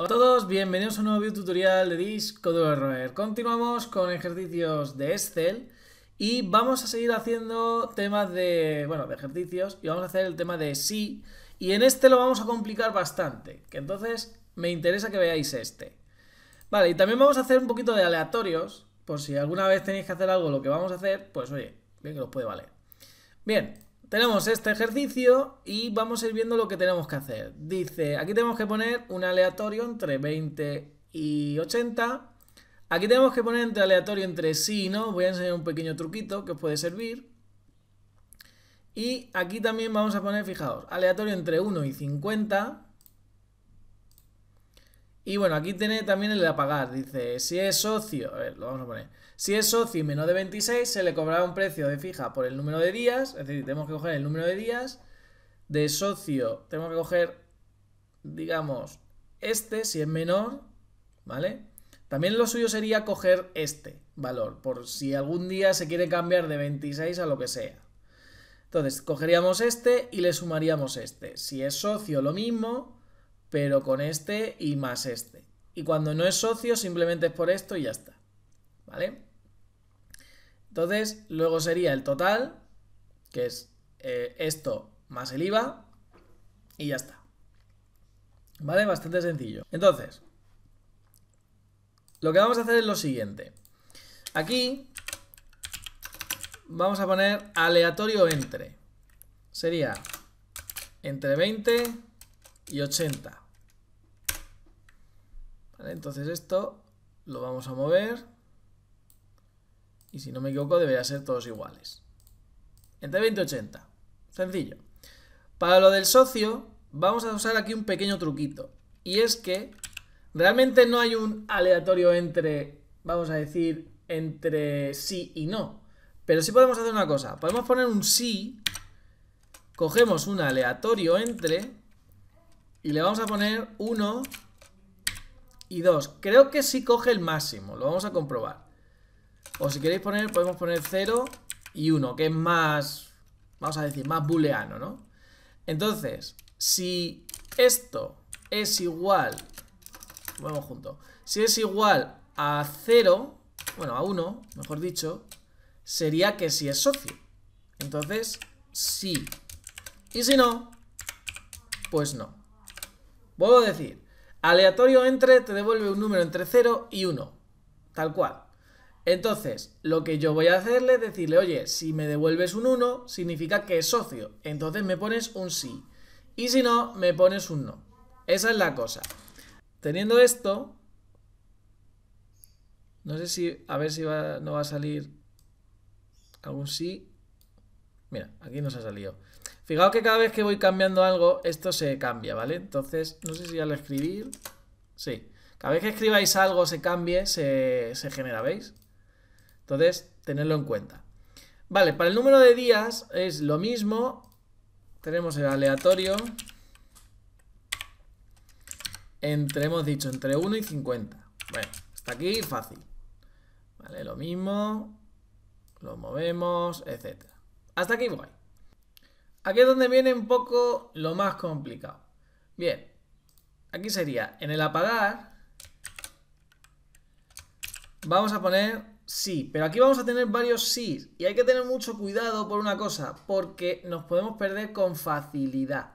Hola a todos, bienvenidos a un nuevo video tutorial de Discoderer. Continuamos con ejercicios de Excel y vamos a seguir haciendo temas de, bueno, de ejercicios y vamos a hacer el tema de sí y en este lo vamos a complicar bastante, que entonces me interesa que veáis este. Vale, y también vamos a hacer un poquito de aleatorios, por si alguna vez tenéis que hacer algo lo que vamos a hacer, pues oye, bien que os puede valer. Bien, tenemos este ejercicio y vamos a ir viendo lo que tenemos que hacer. Dice, aquí tenemos que poner un aleatorio entre 20 y 80. Aquí tenemos que poner entre aleatorio entre sí y no. Voy a enseñar un pequeño truquito que os puede servir. Y aquí también vamos a poner, fijaos, aleatorio entre 1 y 50. Y bueno, aquí tiene también el de apagar. Dice, si es socio, a ver, lo vamos a poner. Si es socio y menos de 26, se le cobrará un precio de fija por el número de días. Es decir, tenemos que coger el número de días. De socio, tenemos que coger, digamos, este, si es menor, ¿vale? También lo suyo sería coger este valor, por si algún día se quiere cambiar de 26 a lo que sea. Entonces, cogeríamos este y le sumaríamos este. Si es socio, lo mismo pero con este y más este. Y cuando no es socio, simplemente es por esto y ya está. ¿Vale? Entonces, luego sería el total, que es eh, esto más el IVA, y ya está. ¿Vale? Bastante sencillo. Entonces, lo que vamos a hacer es lo siguiente. Aquí vamos a poner aleatorio entre. Sería entre 20 y 80. entonces esto lo vamos a mover. Y si no me equivoco, debería ser todos iguales. Entre 20 y 80. Sencillo. Para lo del socio, vamos a usar aquí un pequeño truquito. Y es que realmente no hay un aleatorio entre, vamos a decir, entre sí y no. Pero sí podemos hacer una cosa. Podemos poner un sí, cogemos un aleatorio entre y le vamos a poner 1 y 2. Creo que sí coge el máximo, lo vamos a comprobar. O si queréis poner, podemos poner 0 y 1, que es más, vamos a decir, más booleano, ¿no? Entonces, si esto es igual, vamos junto, si es igual a 0, bueno, a 1, mejor dicho, sería que si es socio. Entonces, sí. Y si no, pues no. Vuelvo a decir, aleatorio entre te devuelve un número entre 0 y 1, tal cual. Entonces, lo que yo voy a hacerle es decirle, oye, si me devuelves un 1, significa que es socio. Entonces me pones un sí. Y si no, me pones un no. Esa es la cosa. Teniendo esto, no sé si, a ver si va, no va a salir algún sí. Mira, aquí nos ha salido. Fijaos que cada vez que voy cambiando algo, esto se cambia, ¿vale? Entonces, no sé si al escribir... Sí. Cada vez que escribáis algo, se cambie, se, se genera, ¿veis? Entonces, tenedlo en cuenta. Vale, para el número de días es lo mismo. Tenemos el aleatorio. Entre, hemos dicho, entre 1 y 50. Bueno, hasta aquí fácil. Vale, lo mismo. Lo movemos, etc. Hasta aquí guay. Aquí es donde viene un poco lo más complicado. Bien, aquí sería, en el apagar, vamos a poner sí, pero aquí vamos a tener varios sí, y hay que tener mucho cuidado por una cosa, porque nos podemos perder con facilidad.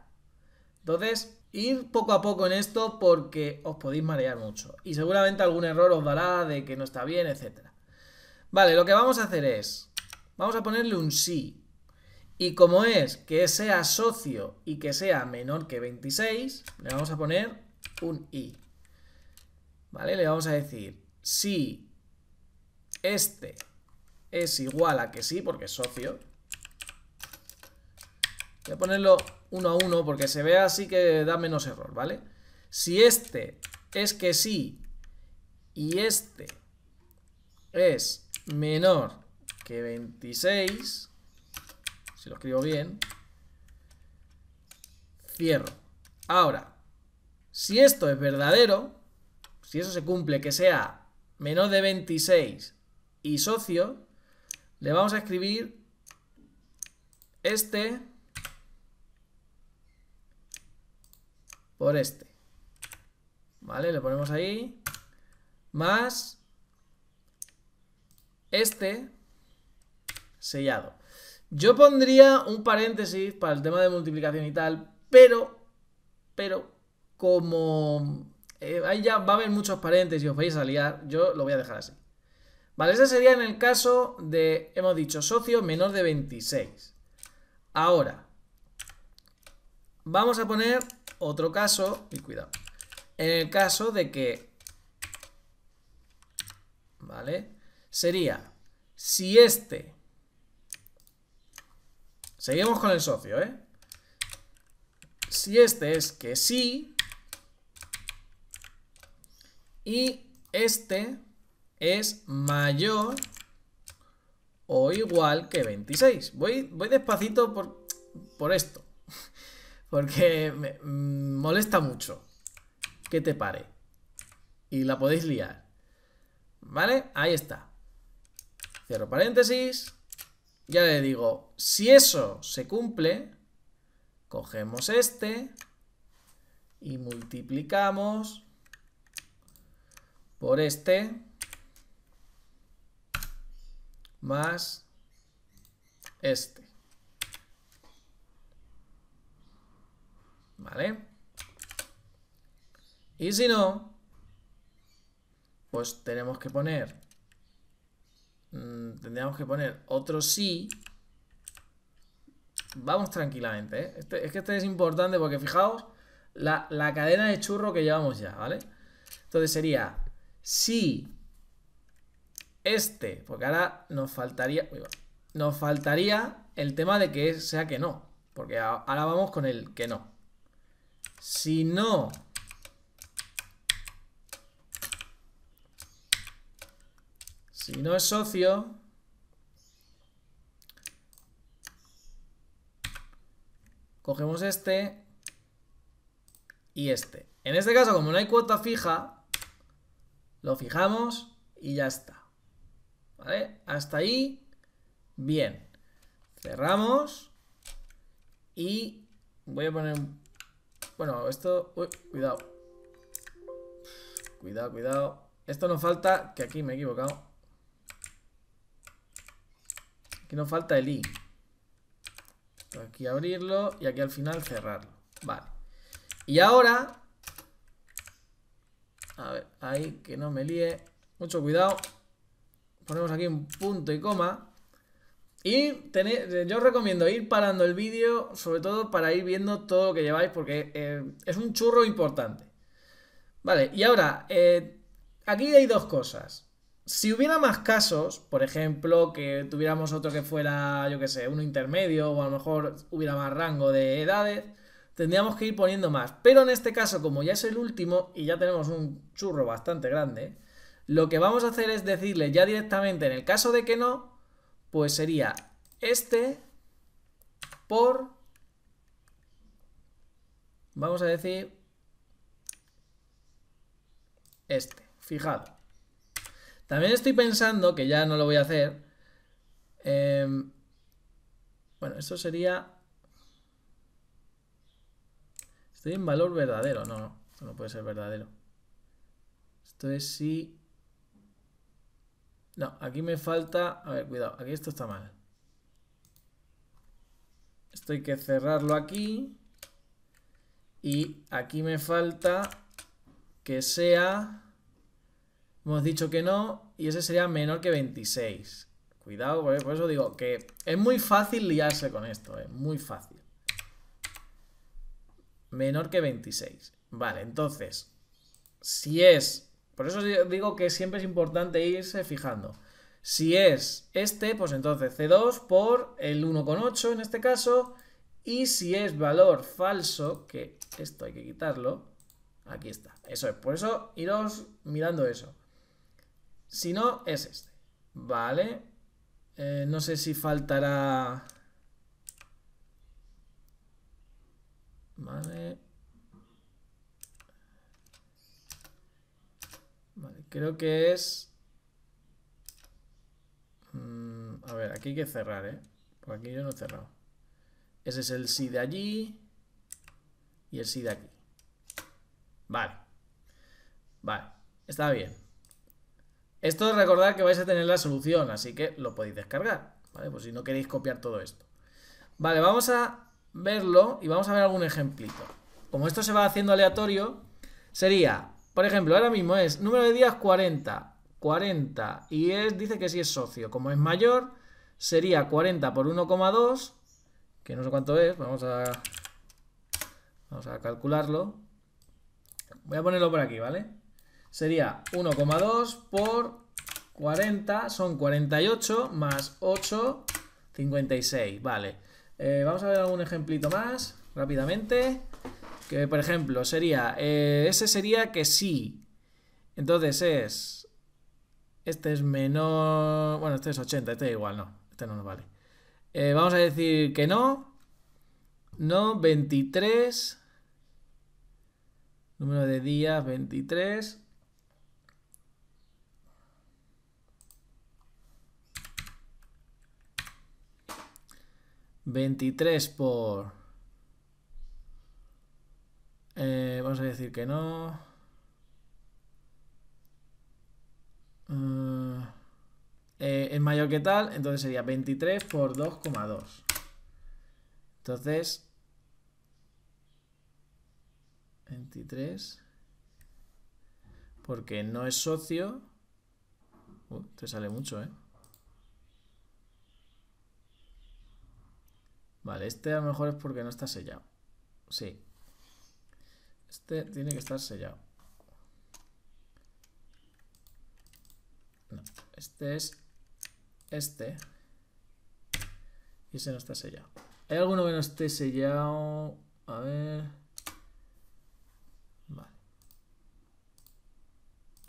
Entonces, ir poco a poco en esto porque os podéis marear mucho, y seguramente algún error os dará de que no está bien, etc. Vale, lo que vamos a hacer es, vamos a ponerle un sí, y como es que sea socio y que sea menor que 26, le vamos a poner un i. ¿Vale? Le vamos a decir, si este es igual a que sí, porque es socio. Voy a ponerlo uno a uno porque se ve así que da menos error, ¿vale? Si este es que sí y este es menor que 26, si lo escribo bien, cierro. Ahora, si esto es verdadero, si eso se cumple, que sea menos de 26 y socio, le vamos a escribir este por este. ¿Vale? Le ponemos ahí. Más este sellado. Yo pondría un paréntesis para el tema de multiplicación y tal, pero, pero, como eh, ahí ya va a haber muchos paréntesis y os vais a liar, yo lo voy a dejar así. Vale, ese sería en el caso de, hemos dicho, socio menor de 26. Ahora, vamos a poner otro caso, y cuidado, en el caso de que, ¿vale? Sería, si este Seguimos con el socio, ¿eh? Si este es que sí. Y este es mayor o igual que 26. Voy, voy despacito por, por esto. Porque me mm, molesta mucho que te pare. Y la podéis liar. ¿Vale? Ahí está. Cierro paréntesis ya le digo, si eso se cumple, cogemos este y multiplicamos por este más este. ¿Vale? Y si no, pues tenemos que poner Mm, tendríamos que poner otro sí. Vamos tranquilamente, ¿eh? este, es que este es importante porque fijaos la, cadena de churro que llevamos ya, ¿vale? Entonces sería si este, porque ahora nos faltaría, nos faltaría el tema de que sea que no, porque ahora vamos con el que no. Si no Si no es socio... Cogemos este y este. En este caso, como no hay cuota fija, lo fijamos y ya está. ¿Vale? Hasta ahí, bien. Cerramos y voy a poner... Bueno, esto... Uy, cuidado. Cuidado, cuidado. Esto nos falta, que aquí me he equivocado. No falta el i. Aquí abrirlo y aquí al final cerrarlo. Vale. Y ahora... A ver, ahí que no me líe. Mucho cuidado. Ponemos aquí un punto y coma. Y yo os recomiendo ir parando el vídeo, sobre todo para ir viendo todo lo que lleváis, porque eh, es un churro importante. Vale, y ahora, eh, aquí hay dos cosas. Si hubiera más casos, por ejemplo, que tuviéramos otro que fuera, yo que sé, uno intermedio o a lo mejor hubiera más rango de edades, tendríamos que ir poniendo más. Pero en este caso, como ya es el último y ya tenemos un churro bastante grande, lo que vamos a hacer es decirle ya directamente, en el caso de que no, pues sería este por... Vamos a decir... Este, fijado. También estoy pensando, que ya no lo voy a hacer. Em, bueno, esto sería... Estoy en valor verdadero. No, no, no puede ser verdadero. Esto es si... No, aquí me falta... A ver, cuidado, aquí esto está mal. Esto hay que cerrarlo aquí. Y aquí me falta que sea... Hemos dicho que no, y ese sería menor que 26. Cuidado, por eso digo que es muy fácil liarse con esto, es eh, muy fácil. Menor que 26. Vale, entonces, si es... Por eso digo que siempre es importante irse fijando. Si es este, pues entonces C2 por el 1,8 en este caso. Y si es valor falso, que esto hay que quitarlo, aquí está. Eso es, por eso iros mirando eso. Si no, es este. Vale. Eh, no sé si faltará... Vale. Vale, creo que es... Mm, a ver, aquí hay que cerrar, ¿eh? Por aquí yo no he cerrado. Ese es el sí de allí y el sí de aquí. Vale. Vale, está bien. Esto recordar que vais a tener la solución, así que lo podéis descargar, ¿vale? Pues si no queréis copiar todo esto. Vale, vamos a verlo y vamos a ver algún ejemplito. Como esto se va haciendo aleatorio, sería, por ejemplo, ahora mismo es número de días 40, 40 y es, dice que si sí es socio, como es mayor, sería 40 por 1,2, que no sé cuánto es, vamos a, vamos a calcularlo. Voy a ponerlo por aquí, ¿vale? sería 1,2 por 40, son 48 más 8, 56, vale. Eh, vamos a ver algún ejemplito más rápidamente. Que por ejemplo sería, eh, ese sería que sí. Entonces es, este es menor, bueno, este es 80, este es igual, no, este no nos vale. Eh, vamos a decir que no, no, 23, número de días, 23, 23 por... Eh, vamos a decir que no. Eh, eh, es mayor que tal, entonces sería 23 por 2,2. Entonces... 23. Porque no es socio. Uh, te sale mucho, ¿eh? Vale, este a lo mejor es porque no está sellado. Sí. Este tiene que estar sellado. este es este. Y ese no está sellado. ¿Hay alguno que no esté sellado? A ver. Vale.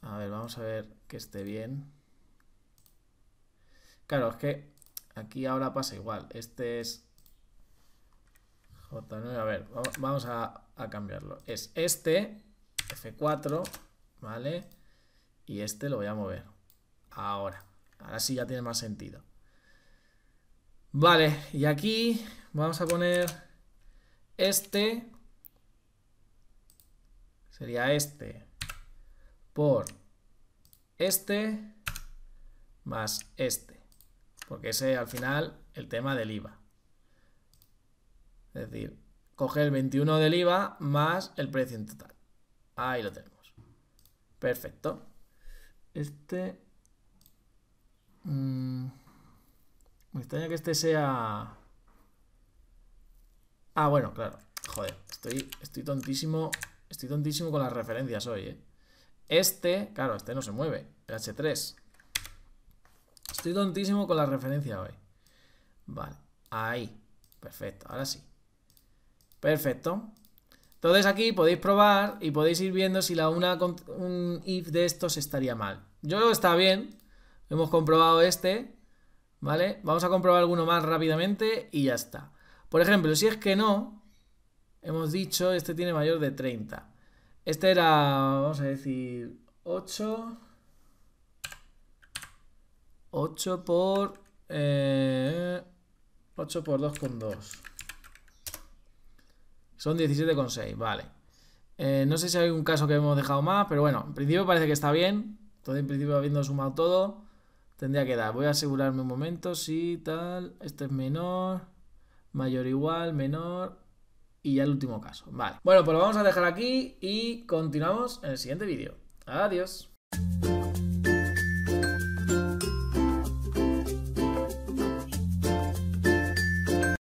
A ver, vamos a ver que esté bien. Claro, es que aquí ahora pasa igual. Este es a ver, vamos a, a cambiarlo. Es este, F4, ¿vale? Y este lo voy a mover. Ahora, ahora sí ya tiene más sentido. Vale, y aquí vamos a poner este. Sería este por este más este. Porque ese al final el tema del IVA. Es decir, coge el 21 del IVA más el precio en total. Ahí lo tenemos. Perfecto. Este... Mm, me extraña que este sea... Ah, bueno, claro. Joder, estoy, estoy tontísimo. Estoy tontísimo con las referencias hoy, ¿eh? Este, claro, este no se mueve. El H3. Estoy tontísimo con las referencias hoy. Vale, ahí. Perfecto, ahora sí. Perfecto. Entonces aquí podéis probar y podéis ir viendo si la una un if de estos estaría mal. Yo está bien. Hemos comprobado este, ¿vale? Vamos a comprobar alguno más rápidamente y ya está. Por ejemplo, si es que no, hemos dicho este tiene mayor de 30. Este era, vamos a decir, 8. 8 por... 8 eh, por 2,2. Son 17,6, vale. Eh, no sé si hay un caso que hemos dejado más, pero bueno, en principio parece que está bien. Todo en principio habiendo sumado todo, tendría que dar. Voy a asegurarme un momento, sí, tal. Este es menor, mayor igual, menor. Y ya el último caso, vale. Bueno, pues lo vamos a dejar aquí y continuamos en el siguiente vídeo. Adiós.